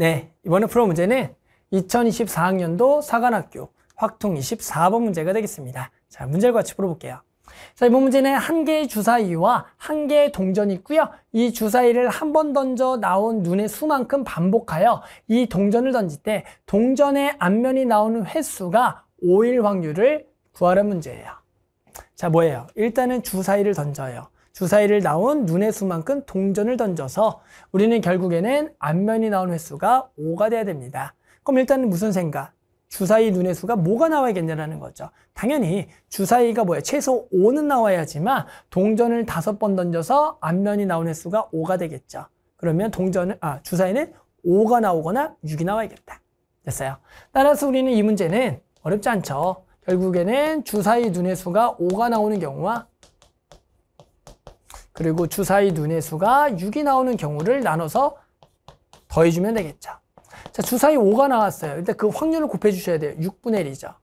네, 이번에 풀어 문제는 2024학년도 사관학교 확통 24번 문제가 되겠습니다. 자, 문제를 같이 풀어볼게요. 자, 이번 문제는 한 개의 주사위와 한 개의 동전이 있고요. 이 주사위를 한 번 던져 나온 눈의 수만큼 반복하여 이 동전을 던질 때 동전의 앞면이 나오는 횟수가 5일 확률을 구하는 문제예요. 자, 뭐예요? 일단은 주사위를 던져요. 주사위를 나온 눈의 수만큼 동전을 던져서 우리는 결국에는 앞면이 나온 횟수가 5가 돼야 됩니다. 그럼 일단은 무슨 생각? 주사위 눈의 수가 뭐가 나와야겠냐라는 거죠. 당연히 주사위가 뭐야 최소 5는 나와야지만 동전을 5번 던져서 앞면이 나온 횟수가 5가 되겠죠. 그러면 동전을 아 주사위는 5가 나오거나 6이 나와야겠다. 됐어요. 따라서 우리는 이 문제는 어렵지 않죠. 결국에는 주사위 눈의 수가 5가 나오는 경우와 그리고 주사위 눈의 수가 6이 나오는 경우를 나눠서 더해주면 되겠죠. 자, 주사위 5가 나왔어요. 일단 그 확률을 곱해주셔야 돼요. 6분의 1이죠.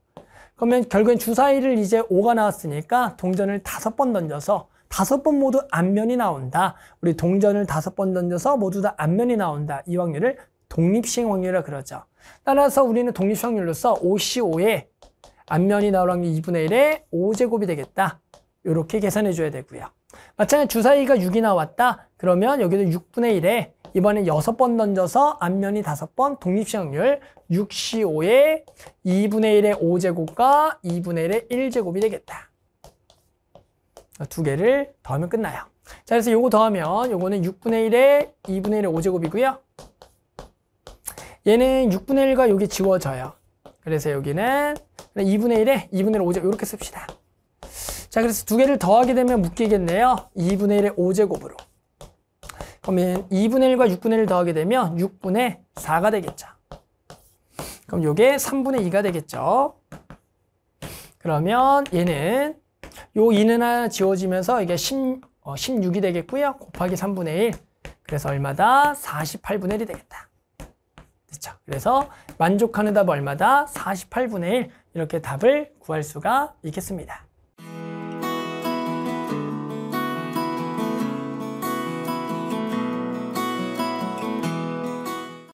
그러면 결국엔 주사위를 이제 5가 나왔으니까 동전을 5번 던져서 5번 모두 앞면이 나온다. 우리 동전을 5번 던져서 모두 다 앞면이 나온다. 이 확률을 독립시행 확률이라 그러죠. 따라서 우리는 독립시행 확률로서 5C5에 앞면이 나오 확률 2분의 1에 5제곱이 되겠다. 이렇게 계산해 줘야 되고요. 마찬가지 주사위가 6이 나왔다. 그러면 여기도 6분의 1에 이번에 6번 던져서 앞면이 5번 독립시행률 6 c 5에 2분의 1의 5제곱과 2분의 1의 1제곱이 되겠다. 두 개를 더하면 끝나요. 자, 그래서 요거 더하면 요거는 6분의 1에 2분의 1의 5제곱이고요. 얘는 6분의 1과 여기 지워져요. 그래서 여기는 2분의 1에 2분의 1 5제곱 이렇게 씁시다. 자 그래서 두 개를 더하게 되면 묶이겠네요. 2분의 1의 5제곱으로. 그러면 2분의 1과 6분의 1을 더하게 되면 6분의 4가 되겠죠. 그럼 요게 3분의 2가 되겠죠. 그러면 얘는 요 2는 하나 지워지면서 이게 10, 어, 16이 되겠고요. 곱하기 3분의 1. 그래서 얼마다? 48분의 1이 되겠다. 그렇죠. 그래서 만족하는 답 얼마다? 48분의 1. 이렇게 답을 구할 수가 있겠습니다.